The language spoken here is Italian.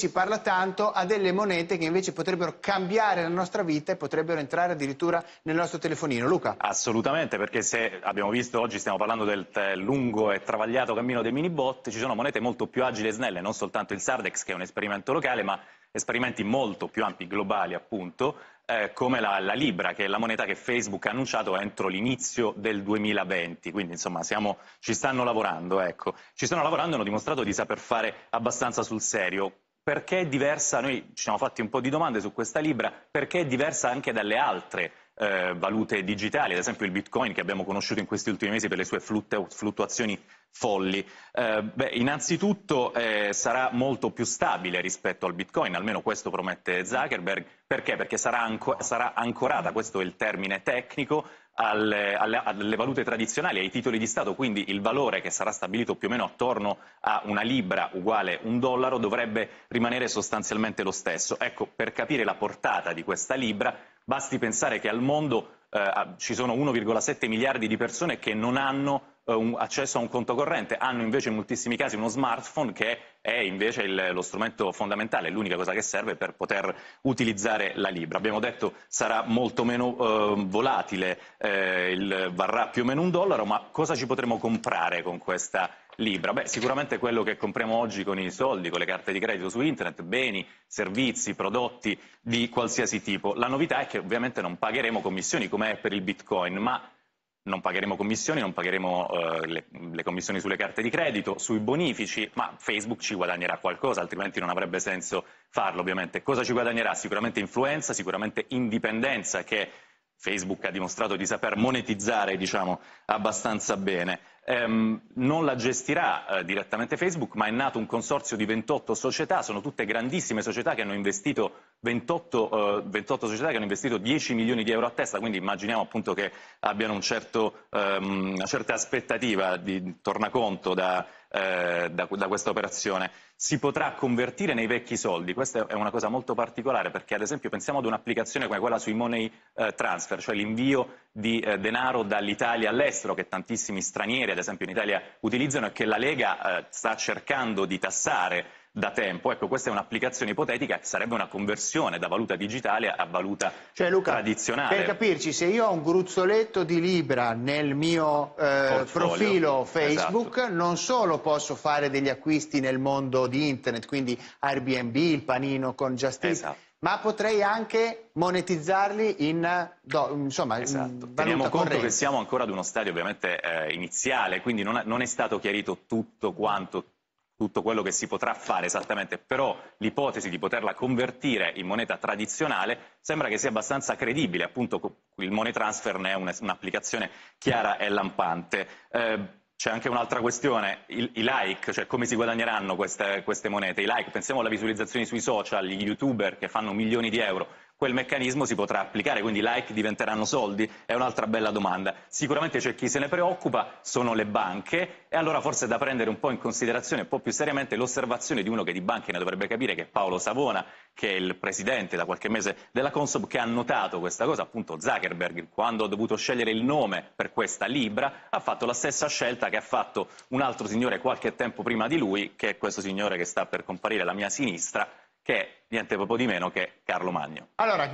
si parla tanto a delle monete che invece potrebbero cambiare la nostra vita e potrebbero entrare addirittura nel nostro telefonino. Luca? Assolutamente, perché se abbiamo visto oggi stiamo parlando del eh, lungo e travagliato cammino dei mini bot, ci sono monete molto più agili e snelle, non soltanto il Sardex che è un esperimento locale, ma esperimenti molto più ampi, globali appunto, eh, come la, la, Libra, che è la moneta che Facebook ha annunciato entro l'inizio del 2020. Quindi, insomma, siamo, ci stanno lavorando, ecco. Ci stanno lavorando e hanno dimostrato di saper fare abbastanza sul serio perché è diversa, noi ci siamo fatti un po' di domande su questa Libra, perché è diversa anche dalle altre eh, valute digitali, ad esempio il bitcoin che abbiamo conosciuto in questi ultimi mesi per le sue flutte, fluttuazioni folli. Eh, beh, innanzitutto eh, sarà molto più stabile rispetto al bitcoin, almeno questo promette Zuckerberg. Perché? Perché sarà, anco, sarà ancorata, questo è il termine tecnico, alle, alle, alle, valute tradizionali, ai titoli di Stato, quindi il valore che sarà stabilito più o meno attorno a una libra uguale un dollaro dovrebbe rimanere sostanzialmente lo stesso. Ecco, per capire la portata di questa libra Basti pensare che al mondo eh, ci sono 1,7 miliardi di persone che non hanno eh, un accesso a un conto corrente, hanno invece in moltissimi casi uno smartphone che è invece il, lo strumento fondamentale, l'unica cosa che serve per poter utilizzare la Libra. Abbiamo detto sarà molto meno eh, volatile, eh, il, varrà più o meno un dollaro, ma cosa ci potremo comprare con questa Libra? Beh, sicuramente quello che compriamo oggi con i soldi, con le carte di credito su internet, beni, servizi, prodotti di qualsiasi tipo. La novità è che ovviamente non pagheremo commissioni come è per il Bitcoin, ma non pagheremo commissioni, non pagheremo eh, le, le, commissioni sulle carte di credito, sui bonifici, ma Facebook ci guadagnerà qualcosa, altrimenti non avrebbe senso farlo ovviamente. Cosa ci guadagnerà? Sicuramente influenza, sicuramente indipendenza che Facebook ha dimostrato di saper monetizzare diciamo, abbastanza bene ehm, non la gestirà eh, direttamente Facebook, ma è nato un consorzio di 28 società, sono tutte grandissime società che hanno investito 28, eh, 28 società che hanno investito 10 milioni di euro a testa, quindi immaginiamo appunto che abbiano un certo, ehm, una certa aspettativa di tornaconto da, eh, da, da questa operazione, si potrà convertire nei vecchi soldi. Questa è una cosa molto particolare perché ad esempio pensiamo ad un'applicazione come quella sui money eh, transfer, cioè l'invio di eh, denaro dall'Italia all'estero che tantissimi stranieri ad esempio in Italia utilizzano e che la Lega eh, sta cercando di tassare da tempo. Ecco, questa è un'applicazione ipotetica che sarebbe una conversione da valuta digitale a valuta cioè, Luca, tradizionale. Per capirci, se io ho un gruzzoletto di Libra nel mio eh, profilo Facebook, esatto. non solo posso fare degli acquisti nel mondo di internet, quindi Airbnb, il panino con Justice. Esatto ma potrei anche monetizzarli in do, insomma esatto. In teniamo conto corrente. che siamo ancora ad uno stadio ovviamente eh, iniziale quindi non, non, è stato chiarito tutto quanto tutto quello che si potrà fare esattamente, però l'ipotesi di poterla convertire in moneta tradizionale sembra che sia abbastanza credibile, appunto il money transfer ne è un'applicazione chiara e lampante. Eh, c'è anche un'altra questione, il, i like, cioè come si guadagneranno queste, queste monete, i like, pensiamo alla visualizzazione sui social, gli youtuber che fanno milioni di euro, quel meccanismo si potrà applicare, quindi i like diventeranno soldi? È un'altra bella domanda. Sicuramente c'è chi se ne preoccupa, sono le banche e allora forse è da prendere un po' in considerazione, un po' più seriamente, l'osservazione di uno che di banche ne dovrebbe capire, che è Paolo Savona, che è il presidente da qualche mese della Consob, che ha notato questa cosa, appunto Zuckerberg, quando ha dovuto scegliere il nome per questa Libra, ha fatto la stessa scelta che ha fatto un altro signore qualche tempo prima di lui, che è questo signore che sta per comparire alla mia sinistra, che è niente proprio di meno che Carlo Magno. Allora,